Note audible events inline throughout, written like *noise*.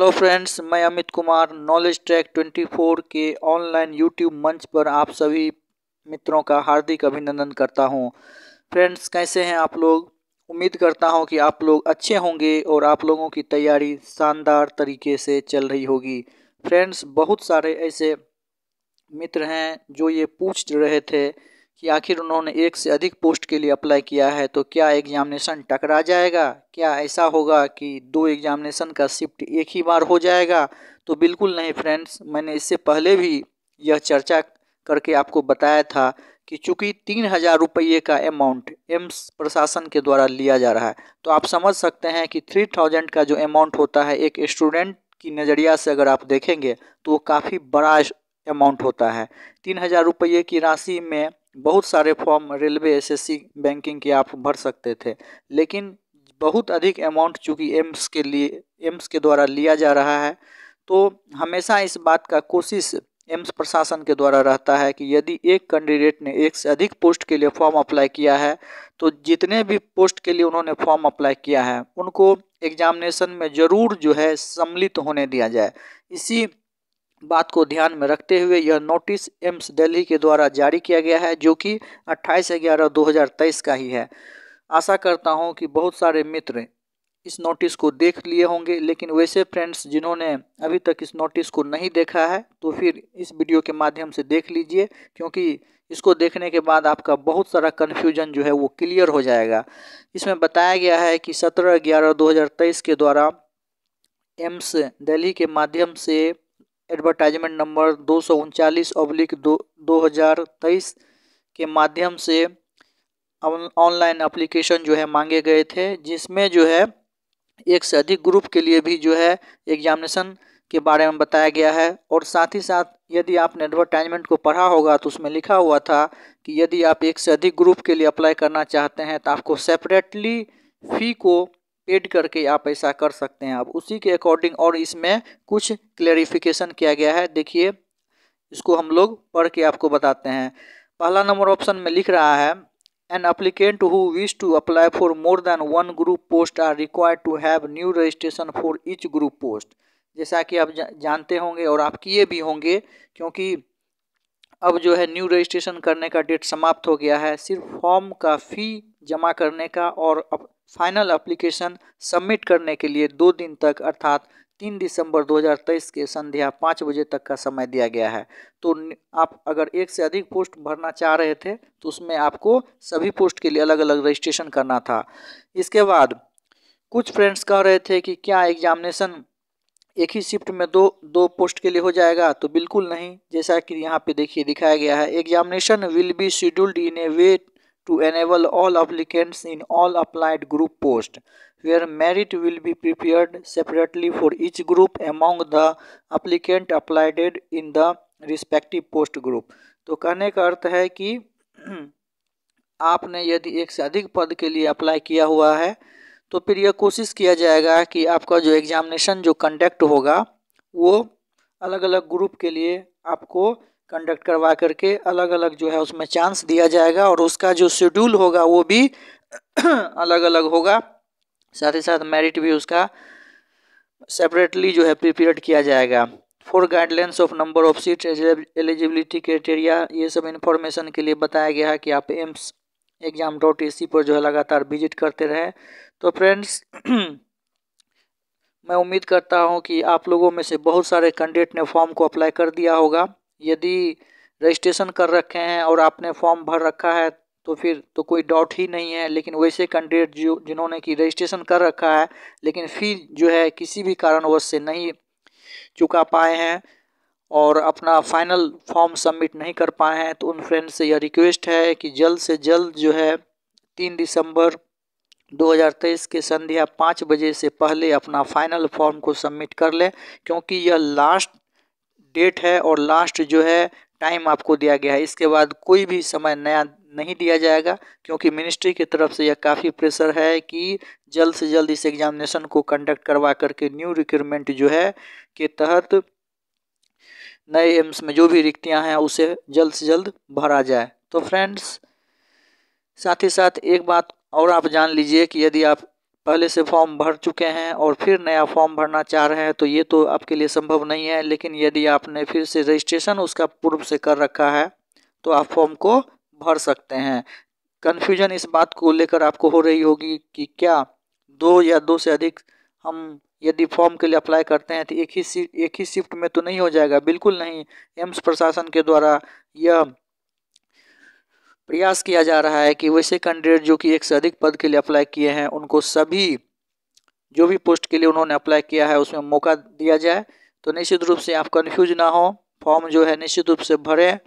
Hello तो friends मैं Amit Kumar knowledge track 24 के ऑनलाइन यूट्यूब मंच पर आप सभी मित्रों का हार्दिक अभिनंदन करता हूं फ्रेंड्स कैसे हैं आप लोग उम्मीद करता हूं कि आप लोग अच्छे होंगे और आप लोगों की तैयारी शानदार तरीके से चल रही होगी फ्रेंड्स बहुत सारे ऐसे मित्र हैं जो ये पूछ रहे थे कि आखिर उन्होंने एक से अधिक पोस्ट के लिए अप्लाई किया है तो क्या एग्जामिनेशन टकरा जाएगा क्या ऐसा होगा कि दो एग्जामिनेशन का शिफ्ट एक ही बार हो जाएगा तो बिल्कुल नहीं फ्रेंड्स मैंने इससे पहले भी यह चर्चा करके आपको बताया था कि चूंकि तीन हज़ार रुपये का अमाउंट एम्स प्रशासन के द्वारा लिया जा रहा है तो आप समझ सकते हैं कि थ्री थाउजेंड का जो अमाउंट होता है एक स्टूडेंट की नज़रिया से अगर आप देखेंगे तो वो काफ़ी बड़ा अमाउंट होता है तीन हज़ार रुपये की राशि में बहुत सारे फॉर्म रेलवे एसएससी बैंकिंग के आप भर सकते थे लेकिन बहुत अधिक अमाउंट चूँकि एम्स के लिए एम्स के द्वारा लिया जा रहा है तो हमेशा इस बात का कोशिश एम्स प्रशासन के द्वारा रहता है कि यदि एक कैंडिडेट ने एक से अधिक पोस्ट के लिए फॉर्म अप्लाई किया है तो जितने भी पोस्ट के लिए उन्होंने फॉर्म अप्लाई किया है उनको एग्जामिनेशन में ज़रूर जो है सम्मिलित होने दिया जाए इसी बात को ध्यान में रखते हुए यह नोटिस एम्स दिल्ली के द्वारा जारी किया गया है जो कि 28 ग्यारह 2023 का ही है आशा करता हूं कि बहुत सारे मित्र इस नोटिस को देख लिए होंगे लेकिन वैसे फ्रेंड्स जिन्होंने अभी तक इस नोटिस को नहीं देखा है तो फिर इस वीडियो के माध्यम से देख लीजिए क्योंकि इसको देखने के बाद आपका बहुत सारा कन्फ्यूजन जो है वो क्लियर हो जाएगा इसमें बताया गया है कि सत्रह ग्यारह दो के द्वारा एम्स दिल्ली के माध्यम से एडवर्टाइजमेंट नंबर दो सौ उनचालीस अब्लिक दो दो हज़ार तेईस के माध्यम से ऑनलाइन एप्लीकेशन जो है मांगे गए थे जिसमें जो है एक से अधिक ग्रुप के लिए भी जो है एग्जामिनेशन के बारे में बताया गया है और साथ ही साथ यदि आपने एडवर्टाइजमेंट को पढ़ा होगा तो उसमें लिखा हुआ था कि यदि आप एक से अधिक ग्रुप के लिए अप्लाई करना चाहते हैं तो आपको सेपरेटली फ़ी को एड करके आप ऐसा कर सकते हैं आप उसी के अकॉर्डिंग और इसमें कुछ क्लेरिफिकेशन किया गया है देखिए इसको हम लोग पढ़ के आपको बताते हैं पहला नंबर ऑप्शन में लिख रहा है an applicant who wish to apply for more than one group post are required to have new registration for each group post जैसा कि आप जानते होंगे और आप किए भी होंगे क्योंकि अब जो है न्यू रजिस्ट्रेशन करने का डेट समाप्त हो गया है सिर्फ फॉर्म का फ़ी जमा करने का और अप, फाइनल एप्लीकेशन सबमिट करने के लिए दो दिन तक अर्थात तीन दिसंबर 2023 के संध्या पाँच बजे तक का समय दिया गया है तो आप अगर एक से अधिक पोस्ट भरना चाह रहे थे तो उसमें आपको सभी पोस्ट के लिए अलग अलग रजिस्ट्रेशन करना था इसके बाद कुछ फ्रेंड्स कह रहे थे कि क्या एग्जामिनेशन एक ही शिफ्ट में दो दो पोस्ट के लिए हो जाएगा तो बिल्कुल नहीं जैसा कि यहाँ पे देखिए दिखाया गया है examination will be scheduled in a way to enable all applicants in all applied group post where merit will be prepared separately for each group among the applicant applied in the respective post group. तो कहने का अर्थ है कि आपने यदि एक से अधिक पद के लिए अप्लाई किया हुआ है तो फिर यह कोशिश किया जाएगा कि आपका जो एग्जामिनेशन जो कंडक्ट होगा वो अलग अलग ग्रुप के लिए आपको कंडक्ट करवा करके अलग अलग जो है उसमें चांस दिया जाएगा और उसका जो शेड्यूल होगा वो भी *clears throat* अलग अलग होगा साथ ही साथ मेरिट भी उसका सेपरेटली जो है प्रिपेयर किया जाएगा for guidelines of number of seat eligibility criteria ये सब इन्फॉर्मेशन के लिए बताया गया है कि आप एम्स एग्जाम डॉट ए पर जो है लगातार विजिट करते रहें तो फ्रेंड्स *clears throat* मैं उम्मीद करता हूँ कि आप लोगों में से बहुत सारे कैंडिडेट ने फॉर्म को अप्लाई कर दिया होगा यदि रजिस्ट्रेशन कर रखे हैं और आपने फॉर्म भर रखा है तो फिर तो कोई डाउट ही नहीं है लेकिन वैसे कैंडिडेट जो जिन्होंने कि रजिस्ट्रेशन कर रखा है लेकिन फिर जो है किसी भी कारणवश से नहीं चुका पाए हैं और अपना फाइनल फॉर्म सबमिट नहीं कर पाए हैं तो उन फ्रेंड से यह रिक्वेस्ट है कि जल्द से जल्द जो है तीन दिसंबर 2023 के संध्या पाँच बजे से पहले अपना फाइनल फॉर्म को सबमिट कर लें क्योंकि यह लास्ट डेट है और लास्ट जो है टाइम आपको दिया गया है इसके बाद कोई भी समय नया नहीं दिया जाएगा क्योंकि मिनिस्ट्री की तरफ से यह काफ़ी प्रेशर है कि जल्द से जल्द इस एग्जामिनेशन को कंडक्ट करवा करके न्यू रिक्रूटमेंट जो है के तहत नए एम्स में जो भी रिक्तियां हैं उसे जल्द से जल्द भरा जाए तो फ्रेंड्स साथ ही साथ एक बात और आप जान लीजिए कि यदि आप पहले से फॉर्म भर चुके हैं और फिर नया फॉर्म भरना चाह रहे हैं तो ये तो आपके लिए संभव नहीं है लेकिन यदि आपने फिर से रजिस्ट्रेशन उसका पूर्व से कर रखा है तो आप फॉर्म को भर सकते हैं कन्फ्यूजन इस बात को लेकर आपको हो रही होगी कि क्या दो या दो से अधिक हम यदि फॉर्म के लिए अप्लाई करते हैं तो एक ही एक ही शिफ्ट में तो नहीं हो जाएगा बिल्कुल नहीं एम्स प्रशासन के द्वारा यह प्रयास किया जा रहा है कि वैसे कैंडिडेट जो कि एक से अधिक पद के लिए अप्लाई किए हैं उनको सभी जो भी पोस्ट के लिए उन्होंने अप्लाई किया है उसमें मौका दिया जाए तो निश्चित रूप से आप कन्फ्यूज ना हो फॉर्म जो है निश्चित रूप से भरें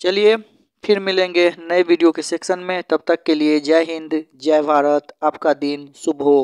चलिए फिर मिलेंगे नए वीडियो के सेक्शन में तब तक के लिए जय हिंद जय भारत आपका दिन शुभ हो